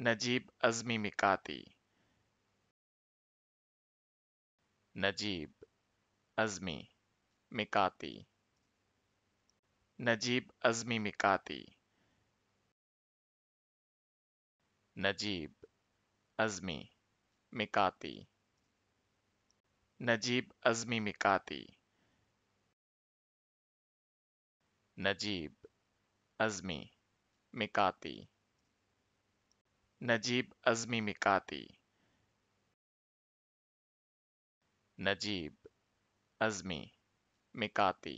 Najeeb Azmi मिकाती Najeeb Azmi मिकाती Najeeb Azmi मिकाती Najeeb Azmi मिकाती Najeeb Azmi मिकाती Najeeb Azmi मिकाती Najeeb Azmi मिकाती Najeeb Azmi मिकाती